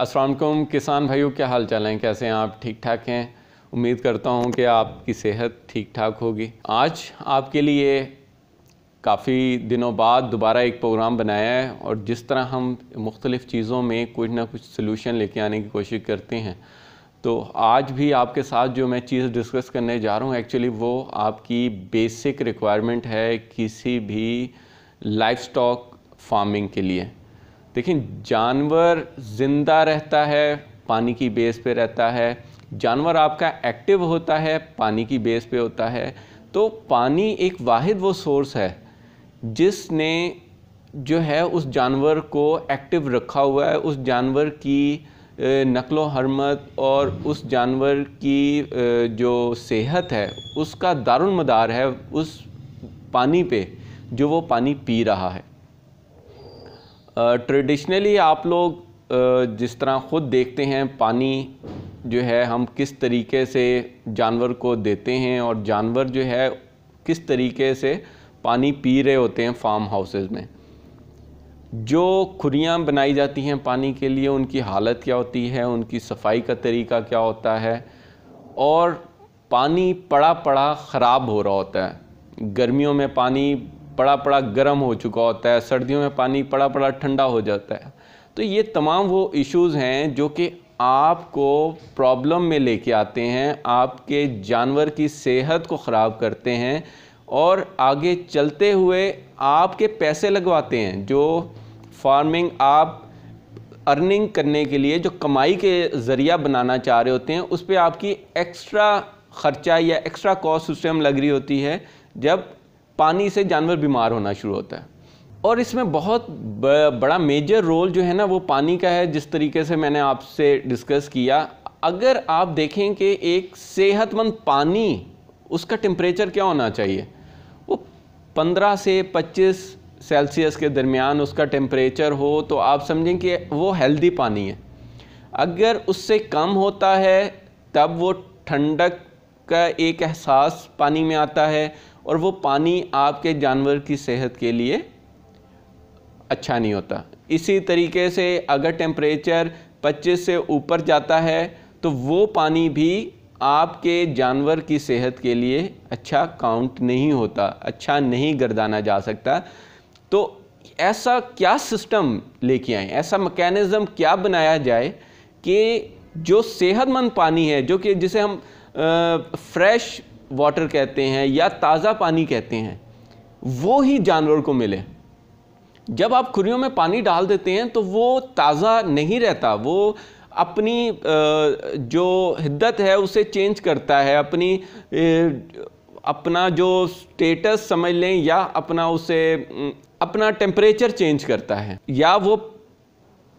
असलम किसान भाइयों क्या हाल चाल हैं कैसे हैं आप ठीक ठाक हैं उम्मीद करता हूं कि आपकी सेहत ठीक ठाक होगी आज आपके लिए काफ़ी दिनों बाद दोबारा एक प्रोग्राम बनाया है और जिस तरह हम मुख्तलिफ़ चीज़ों में कुछ ना कुछ सोल्यूशन लेके आने की कोशिश करते हैं तो आज भी आपके साथ जो मैं चीज़ डिस्कस करने जा रहा हूँ एक्चुअली वो आपकी बेसिक रिक्वायरमेंट है किसी भी लाइफ स्टॉक फार्मिंग के लिए देखिए जानवर ज़िंदा रहता है पानी की बेस पे रहता है जानवर आपका एक्टिव होता है पानी की बेस पे होता है तो पानी एक वाहिद वो सोर्स है जिसने जो है उस जानवर को एक्टिव रखा हुआ है उस जानवर की नकलो हरमत और उस जानवर की जो सेहत है उसका दारुण मदार है उस पानी पे जो वो पानी पी रहा है ट्रेडिशनली आप लोग जिस तरह ख़ुद देखते हैं पानी जो है हम किस तरीके से जानवर को देते हैं और जानवर जो है किस तरीके से पानी पी रहे होते हैं फार्म हाउसेस में जो खुरियाँ बनाई जाती हैं पानी के लिए उनकी हालत क्या होती है उनकी सफाई का तरीका क्या होता है और पानी पड़ा पड़ा ख़राब हो रहा होता है गर्मियों में पानी पड़ा पड़ा गर्म हो चुका होता है सर्दियों में पानी पड़ा पड़ा ठंडा हो जाता है तो ये तमाम वो इश्यूज़ हैं जो कि आपको प्रॉब्लम में लेके आते हैं आपके जानवर की सेहत को ख़राब करते हैं और आगे चलते हुए आपके पैसे लगवाते हैं जो फार्मिंग आप अर्निंग करने के लिए जो कमाई के ज़रिया बनाना चाह रहे होते हैं उस पर आपकी एक्स्ट्रा ख़र्चा या एक्स्ट्रा कॉस्ट टाइम लग रही होती है जब पानी से जानवर बीमार होना शुरू होता है और इसमें बहुत बड़ा मेजर रोल जो है ना वो पानी का है जिस तरीके से मैंने आपसे डिस्कस किया अगर आप देखें कि एक सेहतमंद पानी उसका टेम्परेचर क्या होना चाहिए वो 15 से 25 सेल्सियस के दरमियान उसका टेम्परेचर हो तो आप समझें कि वो हेल्दी पानी है अगर उससे कम होता है तब वो ठंडक का एक एहसास पानी में आता है और वो पानी आपके जानवर की सेहत के लिए अच्छा नहीं होता इसी तरीके से अगर टेम्परेचर 25 से ऊपर जाता है तो वो पानी भी आपके जानवर की सेहत के लिए अच्छा काउंट नहीं होता अच्छा नहीं गर्दाना जा सकता तो ऐसा क्या सिस्टम लेके आए ऐसा मकैनिज़म क्या बनाया जाए कि जो सेहतमंद पानी है जो कि जिसे हम फ्रेश वाटर कहते हैं या ताज़ा पानी कहते हैं वो ही जानवर को मिले जब आप खुरियों में पानी डाल देते हैं तो वो ताज़ा नहीं रहता वो अपनी जो हिद्दत है उसे चेंज करता है अपनी अपना जो स्टेटस समझ लें या अपना उसे अपना टेम्परेचर चेंज करता है या वो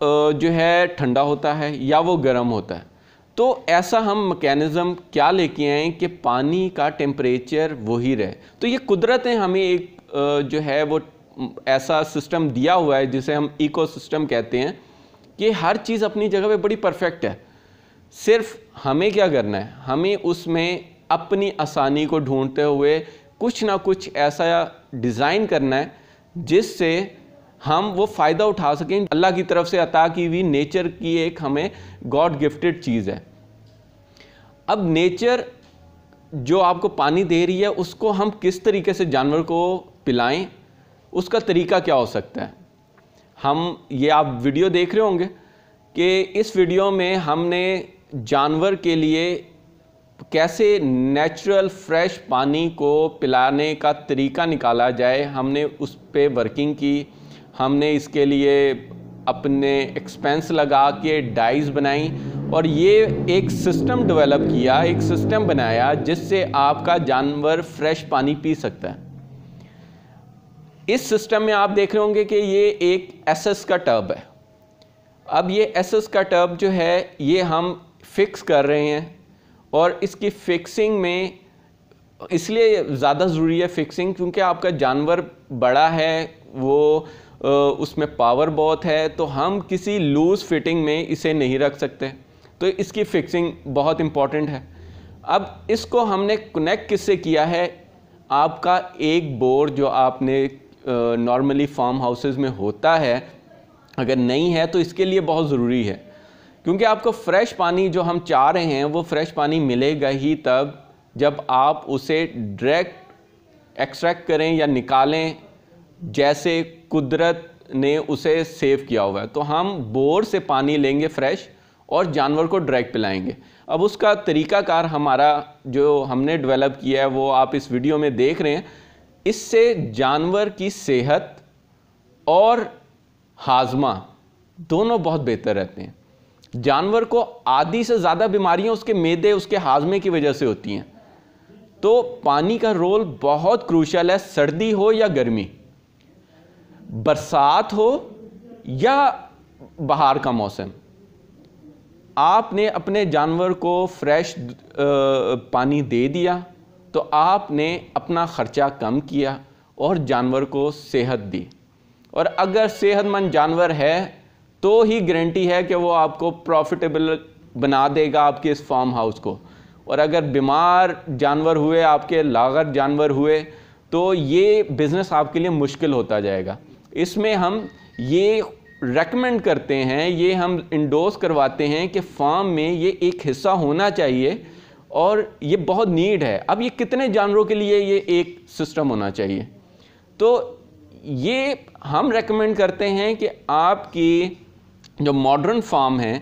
जो है ठंडा होता है या वो गर्म होता है तो ऐसा हम मकैनिज़म क्या लेके आए कि पानी का टेम्परेचर वही रहे तो ये कुदरत ने हमें एक जो है वो ऐसा सिस्टम दिया हुआ है जिसे हम इकोसिस्टम कहते हैं कि हर चीज़ अपनी जगह पे बड़ी परफेक्ट है सिर्फ हमें क्या करना है हमें उसमें अपनी आसानी को ढूंढते हुए कुछ ना कुछ ऐसा डिज़ाइन करना है जिससे हम वो फ़ायदा उठा सकें अल्लाह की तरफ से अता की हुई नेचर की एक हमें गॉड गिफ्टेड चीज़ है अब नेचर जो आपको पानी दे रही है उसको हम किस तरीके से जानवर को पिलाएं उसका तरीका क्या हो सकता है हम ये आप वीडियो देख रहे होंगे कि इस वीडियो में हमने जानवर के लिए कैसे नेचुरल फ्रेश पानी को पिलाने का तरीका निकाला जाए हमने उस पर वर्किंग की हमने इसके लिए अपने एक्सपेंस लगा के डाइज बनाई और ये एक सिस्टम डेवलप किया एक सिस्टम बनाया जिससे आपका जानवर फ्रेश पानी पी सकता है इस सिस्टम में आप देख रहे होंगे कि ये एक एसएस का टर्ब है अब ये एसएस का टर्ब जो है ये हम फिक्स कर रहे हैं और इसकी फिक्सिंग में इसलिए ज़्यादा ज़रूरी है फिक्सिंग क्योंकि आपका जानवर बड़ा है वो उसमें पावर बहुत है तो हम किसी लूज़ फिटिंग में इसे नहीं रख सकते तो इसकी फिक्सिंग बहुत इम्पॉर्टेंट है अब इसको हमने कनेक्ट किससे किया है आपका एक बोर जो आपने नॉर्मली फार्म हाउसेज में होता है अगर नहीं है तो इसके लिए बहुत ज़रूरी है क्योंकि आपको फ्रेश पानी जो हम चाह रहे हैं वो फ्रेश पानी मिलेगा ही तब जब आप उसे डायरेक्ट एक्सट्रैक्ट करें या निकालें जैसे कुदरत ने उसे सेव किया हुआ है तो हम बोर से पानी लेंगे फ्रेश और जानवर को डायरेक्ट पिलाएंगे अब उसका तरीकाकार हमारा जो हमने डेवलप किया है वो आप इस वीडियो में देख रहे हैं इससे जानवर की सेहत और हाजमा दोनों बहुत बेहतर रहते हैं जानवर को आधी से ज़्यादा बीमारियां उसके मैदे उसके हाजमे की वजह से होती हैं तो पानी का रोल बहुत क्रूशल है सर्दी हो या गर्मी बरसात हो या बाहर का मौसम आपने अपने जानवर को फ्रेश पानी दे दिया तो आपने अपना ख़र्चा कम किया और जानवर को सेहत दी और अगर सेहतमंद जानवर है तो ही गारंटी है कि वो आपको प्रॉफिटेबल बना देगा आपके इस फार्म हाउस को और अगर बीमार जानवर हुए आपके लागत जानवर हुए तो ये बिज़नेस आपके लिए मुश्किल होता जाएगा इसमें हम ये रेकमेंड करते हैं ये हम इंडोस करवाते हैं कि फार्म में ये एक हिस्सा होना चाहिए और ये बहुत नीड है अब ये कितने जानवरों के लिए ये एक सिस्टम होना चाहिए तो ये हम रेकमेंड करते हैं कि आपकी जो मॉडर्न फार्म है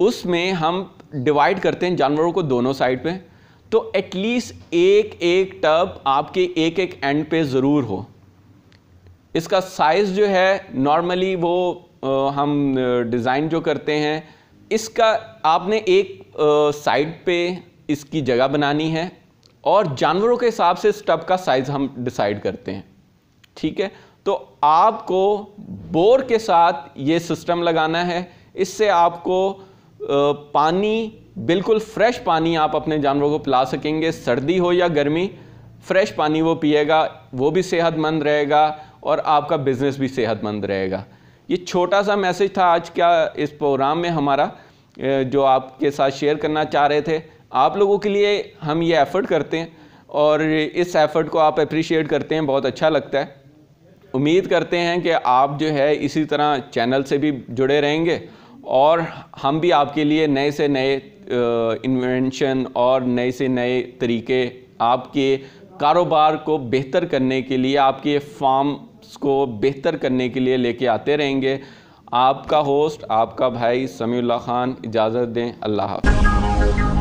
उसमें हम डिवाइड करते हैं जानवरों को दोनों साइड पे तो एटलीस्ट एक एक टब आपके एक एक एंड पे ज़रूर हो इसका साइज़ जो है नॉर्मली वो आ, हम डिज़ाइन जो करते हैं इसका आपने एक साइड पे इसकी जगह बनानी है और जानवरों के हिसाब से स्टब का साइज़ हम डिसाइड करते हैं ठीक है तो आपको बोर के साथ ये सिस्टम लगाना है इससे आपको पानी बिल्कुल फ्रेश पानी आप अपने जानवरों को पिला सकेंगे सर्दी हो या गर्मी फ्रेश पानी वो पिएगा वो भी सेहतमंद रहेगा और आपका बिज़नेस भी सेहतमंद रहेगा ये छोटा सा मैसेज था आज का इस प्रोग्राम में हमारा जो आपके साथ शेयर करना चाह रहे थे आप लोगों के लिए हम ये एफ़र्ट करते हैं और इस एफ़र्ट को आप अप्रिशिएट करते हैं बहुत अच्छा लगता है उम्मीद करते हैं कि आप जो है इसी तरह चैनल से भी जुड़े रहेंगे और हम भी आपके लिए नए से नए इन्वेंशन और नए से नए तरीके आपके कारोबार को बेहतर करने के लिए आपके फार्म को बेहतर करने के लिए लेके आते रहेंगे आपका होस्ट आपका भाई समी ख़ान इजाज़त दें अल्लाह हाफ़